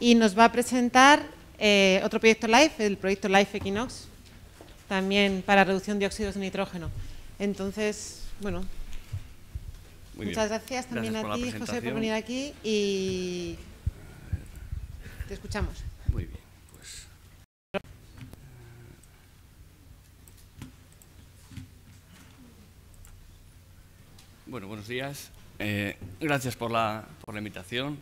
y nos va a presentar eh, otro proyecto LIFE, el proyecto LIFE Equinox, también para reducción de óxidos de nitrógeno. Entonces, bueno, muchas gracias también a ti, José, por venir aquí y te escuchamos. Muy bien. pues. Bueno, buenos días. Eh, gracias por la, por la invitación.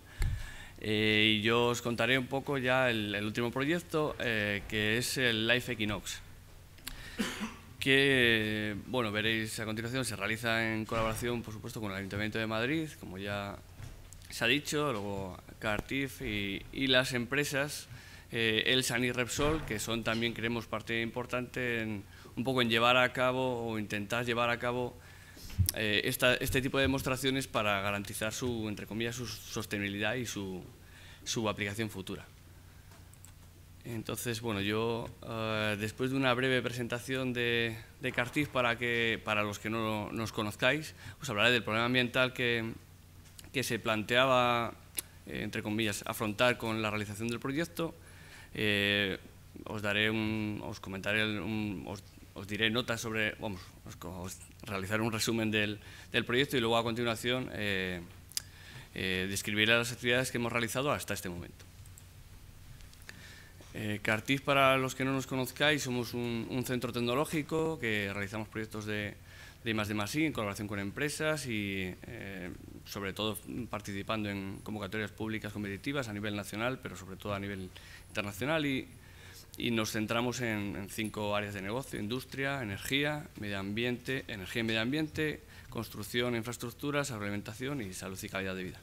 Eh, y yo os contaré un poco ya el, último proyecto, eh, que es el Life Equinox, que, bueno, veréis a continuación, se realiza en colaboración, por supuesto, con el Ayuntamiento de Madrid, como ya se ha dicho, luego Cartif y, las empresas, eh, Elsan y Repsol, que son también, creemos, parte importante en, un poco en llevar a cabo o intentar llevar a cabo eh, este tipo de demostraciones para garantizar su, entre comillas, su sostenibilidad y su, su aplicación futura. Entonces, bueno, yo eh, después de una breve presentación de, de para, que, para los que no nos conozcáis, os hablaré del problema ambiental que, que se planteaba, eh, entre comillas, afrontar con la realización del proyecto. os daré un, os comentaré, un, os diré notas sobre, vamos, os, realizaré un resumen del, proyecto y luego a continuación eh, eh, describiré las actividades que hemos realizado hasta este momento. Eh, Cartiz, para los que no nos conozcáis, somos un, centro tecnológico que realizamos proyectos de, de más de en colaboración con empresas y eh, sobre todo participando en convocatorias públicas competitivas a nivel nacional, pero sobre todo a nivel internacional y y nos centramos en, cinco áreas de negocio, industria, energía, medio ambiente, energía y medio ambiente, construcción, infraestructuras, alimentación y salud y calidad de vida.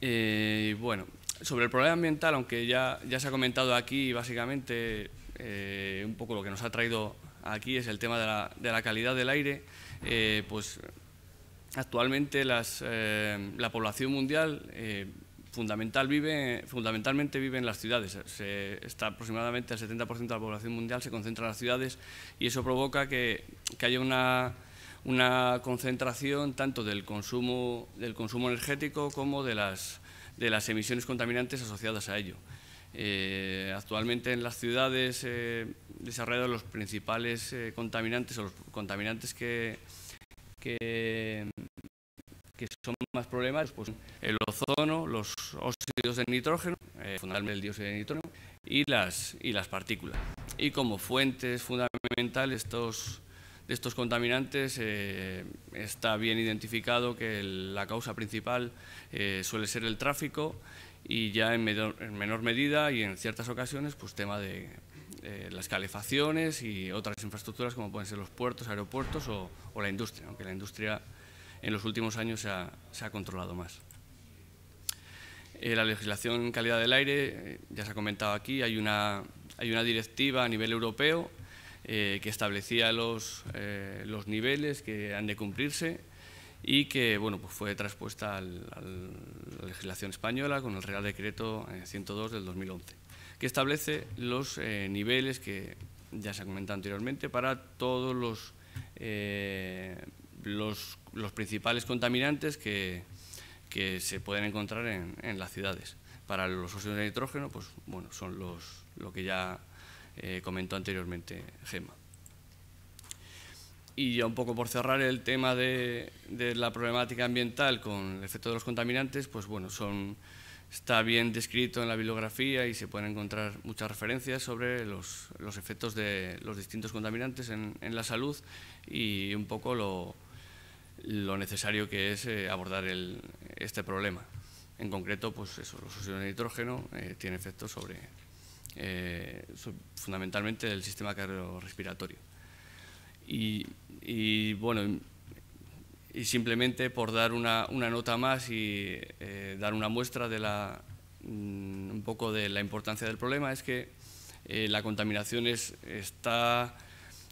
Eh, bueno, sobre el problema ambiental, aunque ya, ya se ha comentado aquí básicamente eh, un poco lo que nos ha traído aquí es el tema de la, calidad del aire, eh, pues actualmente la población mundial fundamental vive, fundamentalmente vive en las ciudades. Se, está aproximadamente el 70% de la población mundial se concentra en las ciudades y eso provoca que, haya una, concentración tanto del consumo, del consumo energético como de las, de las emisiones contaminantes asociadas a ello. Eh, actualmente en las ciudades eh, desarrollan los principales eh, contaminantes o los contaminantes que, que son más problemas, pues el ozono, los óxidos de nitrógeno, eh, fundamentalmente el dióxido de nitrógeno, y las, y las partículas. Y como fuentes fundamentales estos, de estos contaminantes eh, está bien identificado que la causa principal eh, suele ser el tráfico y ya en, menor medida y en ciertas ocasiones pues tema de las calefacciones y otras infraestructuras como pueden ser los puertos, aeropuertos o, o la industria, aunque la industria en los últimos años se ha, controlado más. Eh, la legislación en calidad del aire, eh, ya se ha comentado aquí, hay una, directiva a nivel europeo eh, que establecía los, niveles que han de cumplirse y que bueno, pues fue traspuesta a la legislación española con el Real Decreto 102 del 2011, que establece los niveles que ya se ha comentado anteriormente para todos los los principales contaminantes que, que se pueden encontrar en, en, las ciudades. Para los óxidos de nitrógeno, pues bueno, son los, lo que ya eh, comentó anteriormente Gema. Y ya un poco por cerrar el tema de, de, la problemática ambiental con el efecto de los contaminantes, pues bueno, son, está bien descrito en la bibliografía y se pueden encontrar muchas referencias sobre los, los efectos de los distintos contaminantes en, en la salud y un poco lo, lo necesario que es eh, abordar este problema. En concreto, pues eso, los óxidos de nitrógeno eh, tiene efectos sobre, eh, fundamentalmente el sistema cardiorrespiratorio. Y, y bueno, y simplemente por dar una, nota más y dar una muestra de la, mm, un poco de la importancia del problema es que la contaminación es, está,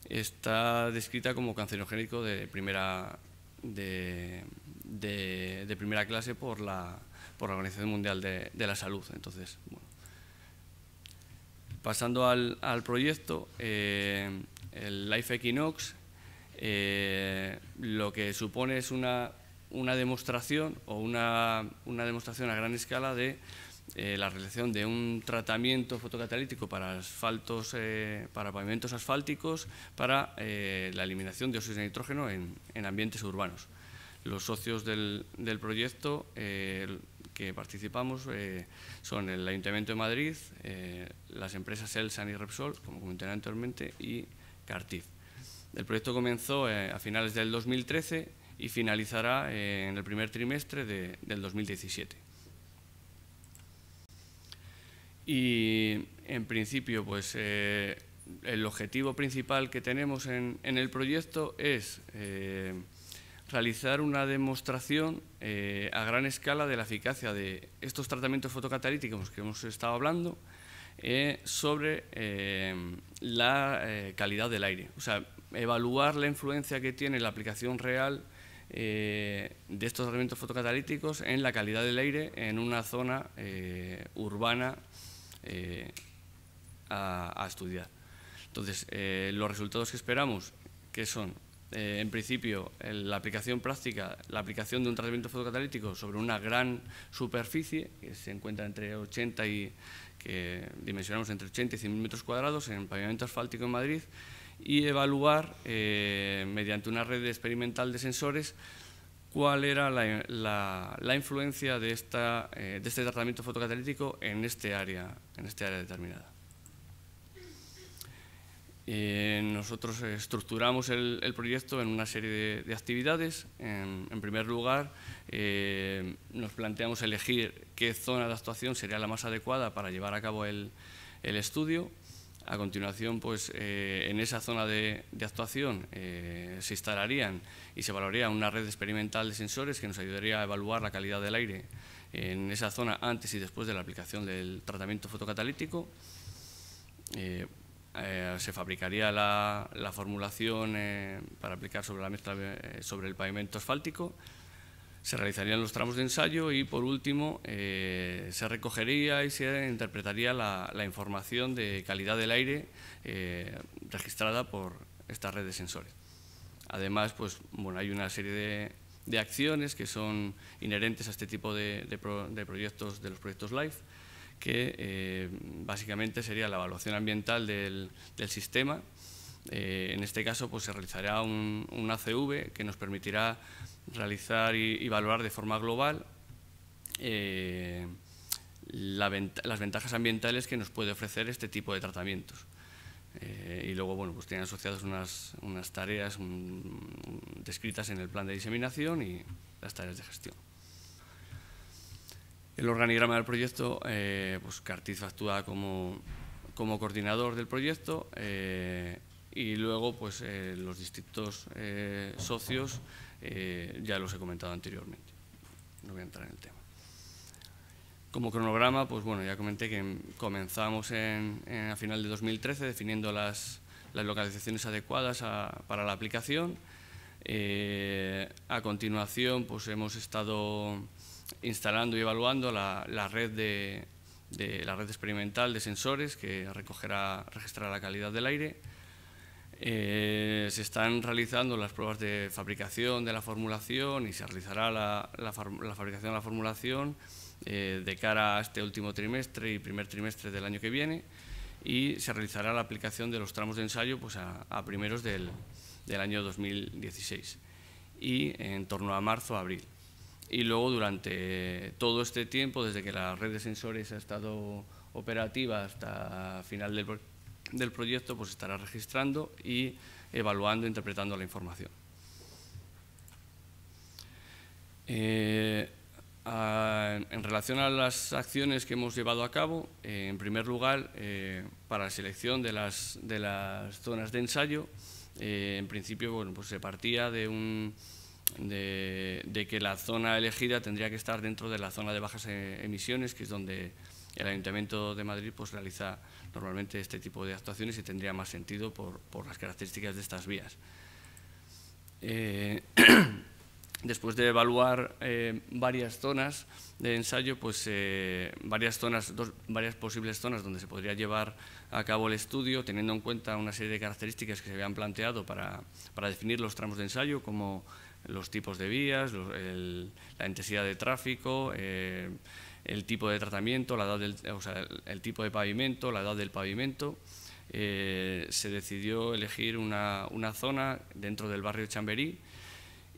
está descrita como cancerogénico de primera de, de, primera clase por la, por la Organización Mundial de, la Salud. Entonces, Pasando al, proyecto, eh, el Life Equinox eh, lo que supone es una, demostración o una demostración a gran escala de eh, la realización de un tratamiento fotocatalítico para, asfaltos, eh, para pavimentos asfálticos para eh, la eliminación de óxidos de nitrógeno en, ambientes urbanos. Los socios del, proyecto que participamos son el Ayuntamiento de Madrid, las empresas Elsan y Repsol, como comenté anteriormente, y Cartif. El proyecto comenzó a finales del 2013 y finalizará en el primer trimestre de, del 2017. Y en principio, pues eh, el objetivo principal que tenemos en, el proyecto es eh, realizar una demostración eh, a gran escala de la eficacia de estos tratamientos fotocatalíticos que hemos estado hablando sobre la calidad del aire. O sea, evaluar la influencia que tiene la aplicación real de estos tratamientos fotocatalíticos en la calidad del aire en una zona urbana eh, a, estudiar. Entonces, eh, los resultados que esperamos, que son, eh, en principio, la aplicación práctica, la aplicación de un tratamiento fotocatalítico sobre una gran superficie, que se encuentra entre 80 y, que dimensionamos entre 80 y 100.000 metros cuadrados en pavimento asfáltico en Madrid, y evaluar, mediante una red experimental de sensores, cuál era la, influencia de, esta, eh, de este tratamiento fotocatalítico en este área, en este área determinada. Eh, nosotros estructuramos el, proyecto en una serie de, actividades. En, primer lugar, eh, nos planteamos elegir qué zona de actuación sería la más adecuada para llevar a cabo el, el estudio. A continuación, pues eh, en esa zona de, actuación eh, se instalarían y se valoraría una red experimental de sensores que nos ayudaría a evaluar la calidad del aire en esa zona antes y después de la aplicación del tratamiento fotocatalítico. Eh, se fabricaría la, la formulación para aplicar sobre la mezcla sobre el pavimento asfáltico se realizarían los tramos de ensayo y, por último, eh, se recogería y se interpretaría la, información de calidad del aire eh, registrada por esta red de sensores. Además, pues, bueno, hay una serie de, acciones que son inherentes a este tipo de, proyectos, de los proyectos LIFE, que eh, básicamente sería la evaluación ambiental del, sistema. en este caso, pues, se realizará un, un ACV que nos permitirá realizar y, evaluar valorar de forma global eh, las ventajas ambientales que nos puede ofrecer este tipo de tratamientos. Eh, y luego, bueno, pues tienen asociadas unas, tareas descritas en el plan de diseminación y las tareas de gestión. El organigrama del proyecto, eh, pues Cartiz actúa como, coordinador del proyecto eh, y luego pues los distintos socios eh, ya los he comentado anteriormente. No voy a entrar en el tema. Como cronograma, pues bueno, ya comenté que comenzamos en, a final de 2013 definiendo las, localizaciones adecuadas para la aplicación. Eh, a continuación, pues hemos estado instalando y evaluando la, red la red experimental de sensores que recogerá, registrará la calidad del aire. Eh, se están realizando las pruebas de fabricación de la formulación y se realizará la, fabricación de la formulación eh, de cara a este último trimestre y primer trimestre del año que viene y se realizará la aplicación de los tramos de ensayo pues, a, primeros del, del, año 2016 y en torno a marzo abril. Y luego durante todo este tiempo, desde que la red de sensores ha estado operativa hasta final del del proyecto pues estará registrando y evaluando e interpretando la información. Eh, en relación a las acciones que hemos llevado a cabo, eh, en primer lugar, eh, para la selección de las, de las zonas de ensayo, en principio bueno, pues se partía de, un, de que la zona elegida tendría que estar dentro de la zona de bajas emisiones, que es donde el Ayuntamiento de Madrid pues, realiza normalmente este tipo de actuaciones y tendría más sentido por, las características de estas vías. Eh, después de evaluar eh, varias zonas de ensayo, pues eh, varias, zonas, varias posibles zonas donde se podría llevar a cabo el estudio, teniendo en cuenta una serie de características que se habían planteado para, definir los tramos de ensayo, como los tipos de vías, la intensidad de tráfico, el tipo de tratamiento, la edad o sea, el, tipo de pavimento, la edad del pavimento. Eh, se decidió elegir una, zona dentro del barrio Chamberí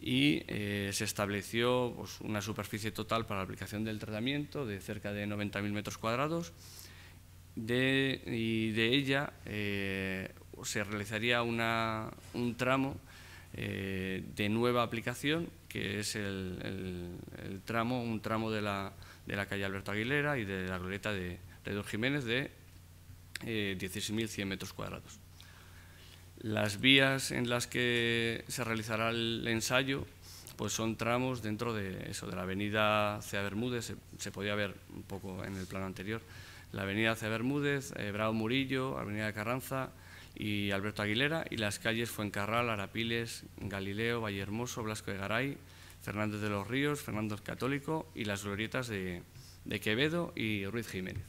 y eh, se estableció pues, una superficie total para la aplicación del tratamiento de cerca de 90.000 metros cuadrados de, y de ella eh, se realizaría un tramo de nueva aplicación que es el tramo, un tramo de la, de la calle Alberto Aguilera y de la glorieta de, Redón Jiménez de 16.100 eh, metros cuadrados. Las vías en las que se realizará el ensayo pues son tramos dentro de eso, de la avenida Cea Bermúdez, se, podía ver un poco en el plano anterior, la avenida Cea Bermúdez, eh, Bravo Murillo, avenida Carranza y Alberto Aguilera, y las calles Fuencarral, Arapiles, Galileo, Vallehermoso, Blasco de Garay, Fernández de los Ríos, Fernando el Católico y las glorietas de, Quevedo y Ruiz Jiménez.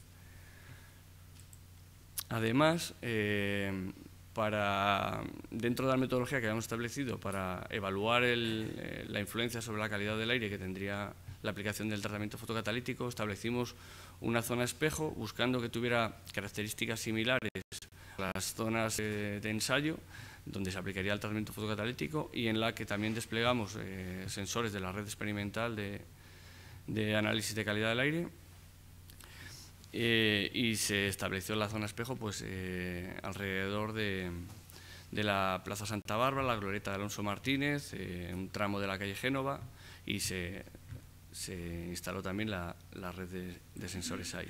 Además, eh, para, dentro de la metodología que habíamos establecido para evaluar eh, la influencia sobre la calidad del aire que tendría la aplicación del tratamiento fotocatalítico, establecimos una zona espejo buscando que tuviera características similares a las zonas eh, de ensayo donde se aplicaría el tratamiento fotocatalítico y en la que también desplegamos eh, sensores de la red experimental de, análisis de calidad del aire eh, y se estableció la zona espejo pues, eh, alrededor de, la Plaza Santa Bárbara, la glorieta de Alonso Martínez, un tramo de la calle Génova y se, instaló también la, red de, sensores ahí.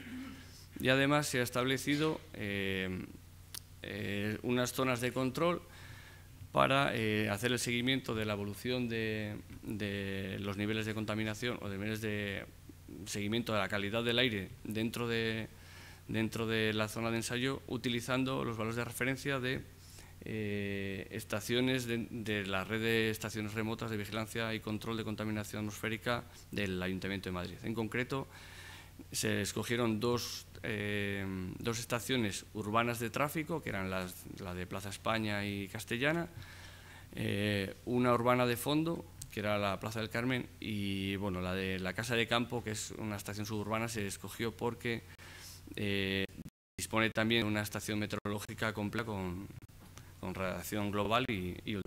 Y además se ha establecido unas zonas de control para eh, hacer el seguimiento de la evolución de, los niveles de contaminación o de niveles de seguimiento de la calidad del aire dentro de, dentro de la zona de ensayo utilizando los valores de referencia de eh, estaciones de, la red de estaciones remotas de vigilancia y control de contaminación atmosférica del Ayuntamiento de Madrid. En concreto, se escogieron dos, eh, dos estaciones urbanas de tráfico, que eran las, la de Plaza España y Castellana, eh, una urbana de fondo, que era la Plaza del Carmen, y bueno, la de la Casa de Campo, que es una estación suburbana, se escogió porque eh, dispone también de una estación meteorológica completa con, radiación global y, y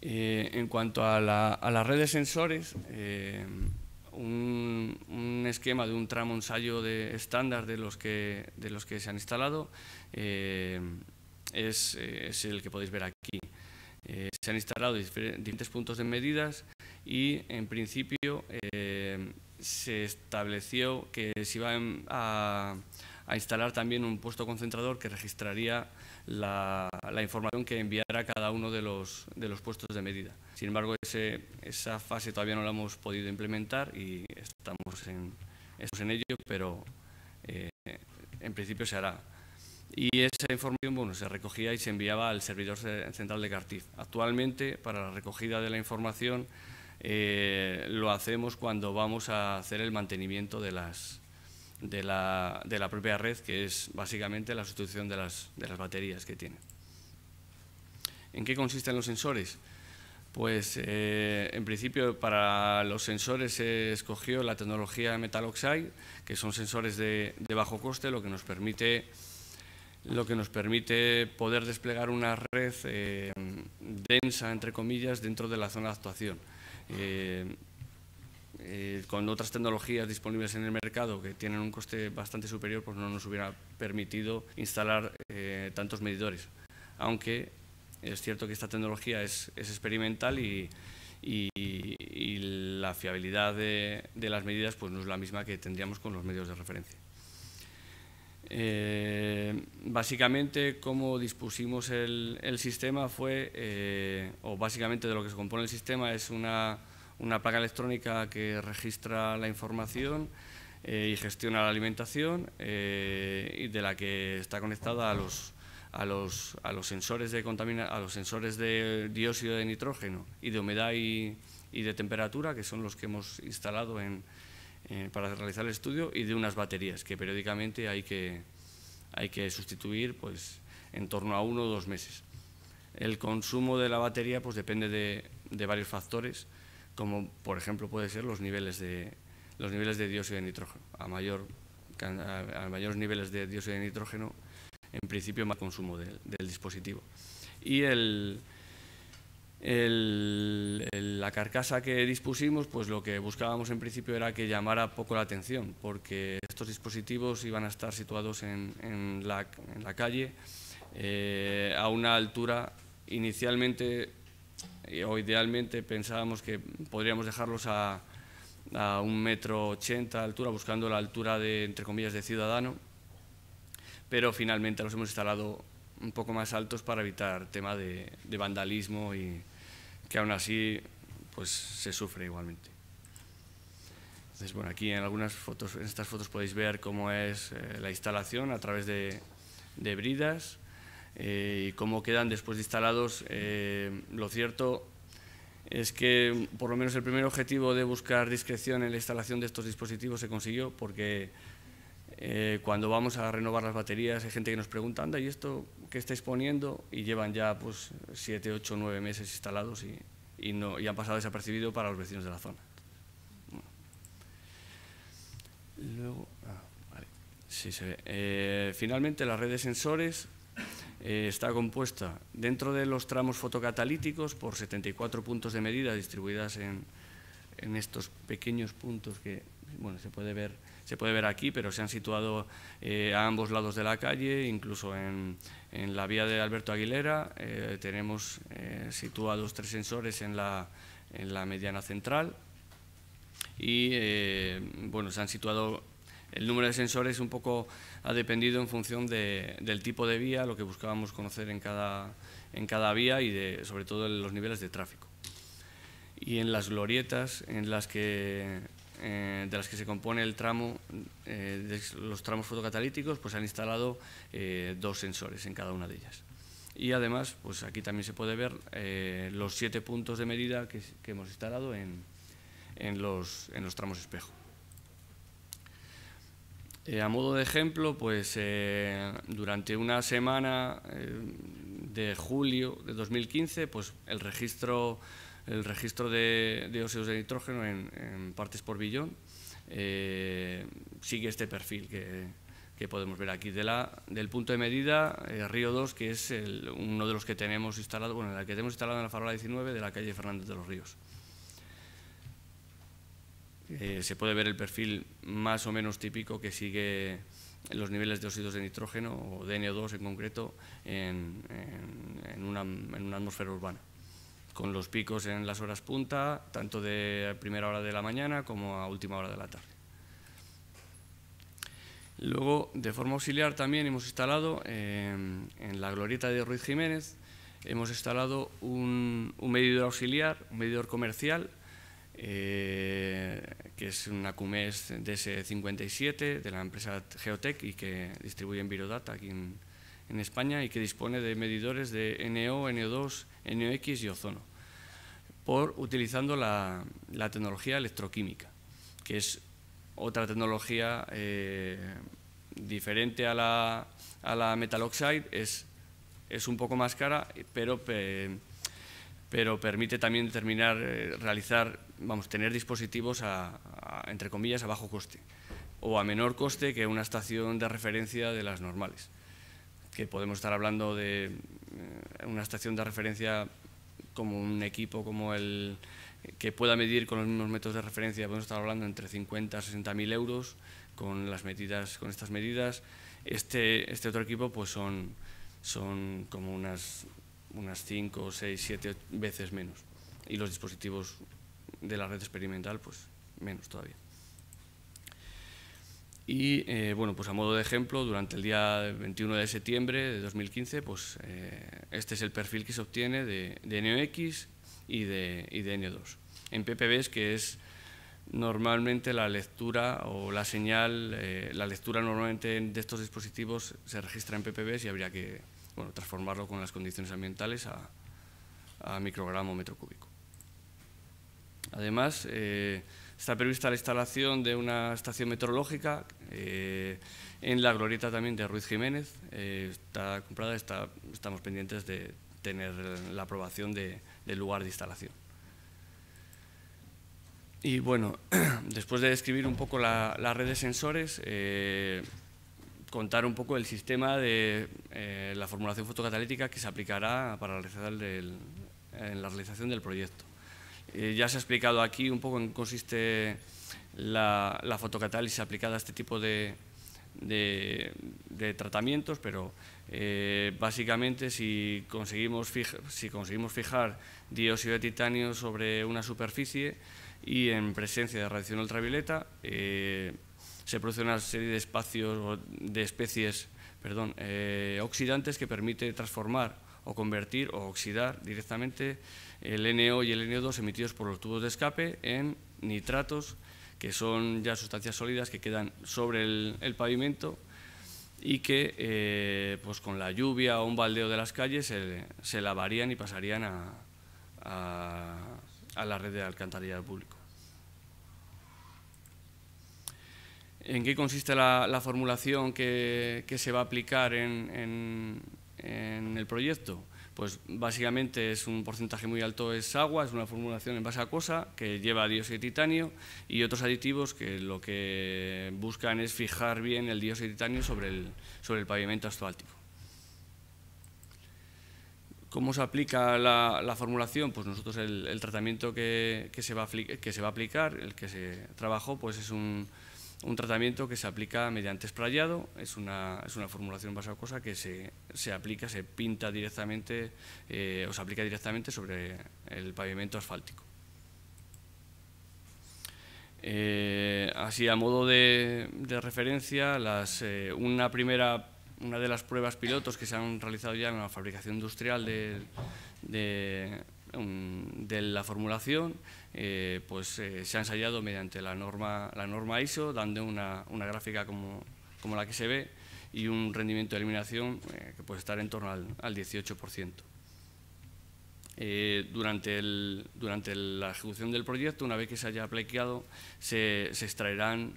en cuanto a la, a la red de sensores, un, un, esquema de un tramo ensayo de estándar de los que, de los que se han instalado eh, eh, es, el que podéis ver aquí. Eh, se han instalado diferentes puntos de medidas y en principio se estableció que se iban a, a instalar también un puesto concentrador que registraría la, información que enviara cada uno de los, de los puestos de medida. Sin embargo, esa fase todavía no la hemos podido implementar y estamos en, en ello, pero eh, en principio se hará. Y esa información bueno, se recogía y se enviaba al servidor central de Cartif. Actualmente, para la recogida de la información, eh, lo hacemos cuando vamos a hacer el mantenimiento de las, de la, propia red, que es básicamente la sustitución de las, baterías que tiene. ¿En qué consisten los sensores? Pues eh, en principio para los sensores se escogió la tecnología metal oxide, que son sensores de, bajo coste, lo que nos permite lo que nos permite poder desplegar una red eh, densa, entre comillas, dentro de la zona de actuación. Eh, eh, con otras tecnologías disponibles en el mercado que tienen un coste bastante superior, pues no nos hubiera permitido instalar eh, tantos medidores. Aunque es cierto que esta tecnología es, es experimental y, y, la fiabilidad de, de, las medidas pues no es la misma que tendríamos con los medios de referencia. Eh, básicamente, cómo dispusimos el, el sistema fue, o básicamente de lo que se compone el sistema es una una placa electrónica que registra la información eh, y gestiona la alimentación eh, y de la que está conectada a los, a los, sensores de a los sensores de dióxido de nitrógeno y de humedad y, de temperatura que son los que hemos instalado eh, para realizar el estudio y de unas baterías que periódicamente hay que, hay que sustituir pues en torno a uno o dos meses. El consumo de la batería pues depende de varios factores como por ejemplo puede ser los niveles de, los niveles de dióxido de nitrógeno. A, mayor, a, mayores niveles de dióxido de nitrógeno, en principio más consumo del dispositivo. Y el, la carcasa que dispusimos, pues lo que buscábamos en principio era que llamara poco la atención, porque estos dispositivos iban a estar situados en, la, calle eh, a una altura inicialmente eh, o idealmente pensábamos que podríamos dejarlos a, un metro ochenta de altura, buscando la altura de, entre comillas, de ciudadano, pero finalmente los hemos instalado un poco más altos para evitar tema de, vandalismo y que aún así pues, se sufre igualmente. aquí en algunas fotos, en estas fotos podéis ver cómo es eh, la instalación a través de bridas eh, y cómo quedan después de instalados. Eh, lo cierto es que por lo menos el primer objetivo de buscar discreción en la instalación de estos dispositivos se consiguió porque eh, cuando vamos a renovar las baterías hay gente que nos pregunta, anda, ¿y esto qué estáis poniendo? Y llevan ya pues 7, 8, 9 meses instalados y, no, y han pasado desapercibido para los vecinos de la zona. Luego, ah, finalmente, las redes sensores eh, está compuesta dentro de los tramos fotocatalíticos por 74 puntos de medida distribuidas en, estos pequeños puntos que bueno, se, puede ver, se puede ver aquí, pero se han situado eh, a ambos lados de la calle, incluso en, la vía de Alberto Aguilera. Eh, tenemos situados tres sensores en la, en la mediana central y bueno, se han situado el número de sensores un poco ha dependido en función del tipo de vía, lo que buscábamos conocer en cada, en cada vía y sobre todo en los niveles de tráfico. Y en las glorietas en las que, eh, de las que se compone el tramo, eh, los tramos fotocatalíticos, pues han instalado eh, dos sensores en cada una de ellas. Y además, pues aquí también se puede ver los siete puntos de medida que, hemos instalado en, los, en los tramos espejo. Eh, a modo de ejemplo, pues eh, durante una semana eh, de julio de 2015, pues el registro, el registro de, óseos de nitrógeno en, partes por billón sigue este perfil que, podemos ver aquí. del punto de medida, Río 2, que es uno de los que tenemos instalado, bueno, el que tenemos instalado en la farola 19 de la calle Fernández de los Ríos. Eh, se puede ver el perfil más o menos típico que sigue los niveles de óxidos de nitrógeno o de NO2 en concreto en, una, atmósfera urbana, con los picos en las horas punta, tanto de primera hora de la mañana como a última hora de la tarde. Luego, de forma auxiliar también hemos instalado em, en la glorieta de Ruiz Jiménez, hemos instalado un medidor auxiliar, un medidor comercial eh, que es una CUMES DS57 de la empresa Geotech y que distribuye en Virodata aquí en, España y que dispone de medidores de NO, NO2, NOx y ozono, por utilizando la, la tecnología electroquímica, que es otra tecnología eh, diferente a la, a metal oxide, es, es un poco más cara, pero... Eh, pero permite también terminar eh, realizar, vamos, tener dispositivos a, entre comillas, a bajo coste o a menor coste que una estación de referencia de las normales, que podemos estar hablando de eh, una estación de referencia como un equipo como el que pueda medir con los mismos métodos de referencia, podemos estar hablando entre 50 y 60 mil euros con, las medidas, con estas medidas. Este, este otro equipo pues son, son como unas unas 5, 6, 7 veces menos. Y los dispositivos de la red experimental, pues menos todavía. Y eh, bueno, pues a modo de ejemplo, durante el día 21 de septiembre de 2015, pues eh, este es el perfil que se obtiene de, de y de, y 2 En PPBs, que es normalmente la lectura o la señal, eh, la lectura normalmente de estos dispositivos se registra en PPBs y habría que transformarlo con las condiciones ambientales a, a microgramo metro cúbico. Además, eh, está prevista la instalación de una estación meteorológica eh, en la glorieta también de Ruiz Jiménez. Eh, está comprada, estamos pendientes de tener la aprobación del lugar de instalación. Y bueno, después de describir un poco la red de sensores, contar un poco el sistema de eh, la formulación fotocatalítica que se aplicará para en la realización del proyecto. Eh, ya se ha explicado aquí un poco en qué consiste la, la, fotocatálisis aplicada a este tipo de, tratamientos, pero eh, básicamente si conseguimos fijar dióxido de titanio sobre una superficie y en presencia de radiación ultravioleta, se produce una serie de espacios de especies perdón, eh, oxidantes que permite transformar o convertir o oxidar directamente el NO y el NO2 emitidos por los tubos de escape en nitratos, que son ya sustancias sólidas que quedan sobre el, pavimento y que eh, pues con la lluvia o un baldeo de las calles se, lavarían y pasarían a, a la red de alcantarillado público. en qué consiste la, formulación que, se va a aplicar en, el proyecto. Pues básicamente es un porcentaje muy alto es agua, es una formulación en base a cosa que lleva dióxido de titanio y otros aditivos que lo que buscan es fijar bien el dióxido de titanio sobre el, sobre el pavimento asfáltico. ¿Cómo se aplica la, formulación? Pues nosotros el, tratamiento que, se va que se va a aplicar, el que se trabajó, pues es un, un tratamiento que se aplica mediante esprayado, es una, es una formulación cosas que se, aplica, se pinta directamente eh, o se aplica directamente sobre el pavimento asfáltico. Eh, así, a modo de, referencia, eh, una primera una de las pruebas pilotos que se han realizado ya en la fabricación industrial de Mm, de la formulación eh, pues, eh, se ha ensayado mediante la norma, ISO, dando una, gráfica como, la que se ve y un rendimiento de eliminación eh, que puede estar en torno al, 18%. durante, la ejecución del proyecto, una vez que se haya aplicado, se, extraerán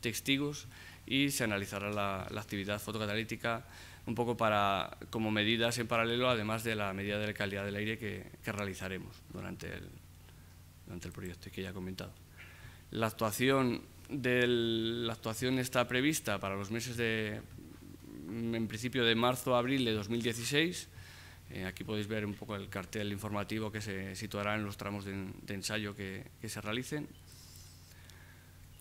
testigos y se analizará la, la actividad fotocatalítica un poco para, como medidas en paralelo, además de la medida de la calidad del aire que, realizaremos durante el, durante el proyecto que ya he comentado. La actuación, la actuación está prevista para los meses de, en principio, de marzo a abril de 2016. Eh, aquí podéis ver un poco el cartel informativo que se situará en los tramos de, ensayo que, se realicen.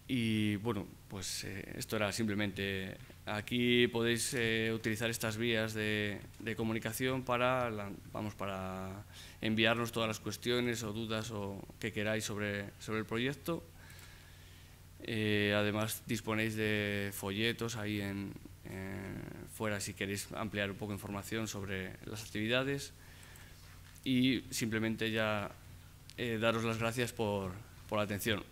Y bueno, pues eh, esto era simplemente Aquí podéis eh, utilizar estas vías de, comunicación para, vamos, para enviarnos todas las cuestiones o dudas o que queráis sobre, sobre el proyecto. Eh, además, disponéis de folletos ahí en, fuera si queréis ampliar un poco información sobre las actividades. Y simplemente ya eh, daros las gracias por, por la atención.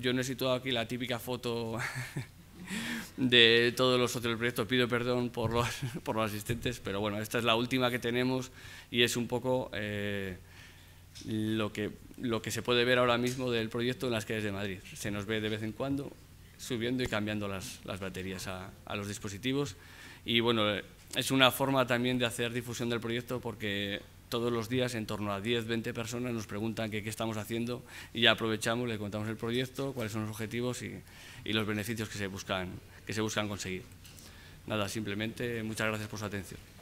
yo no he situado aquí la típica foto de todos los otros del proyecto. Pido perdón por los, por los asistentes, pero bueno, esta es la última que tenemos y es un poco eh, lo, que, lo que se puede ver ahora mismo del proyecto en las calles de Madrid. Se nos ve de vez en cuando subiendo y cambiando las, baterías a, a, los dispositivos. Y bueno, es una forma también de hacer difusión del proyecto porque todos los días en torno a 10, 20 personas nos preguntan qué estamos haciendo y ya aprovechamos, le contamos el proyecto, cuáles son los objetivos y, y los beneficios que se buscan, que se buscan conseguir. Nada, simplemente muchas gracias por su atención.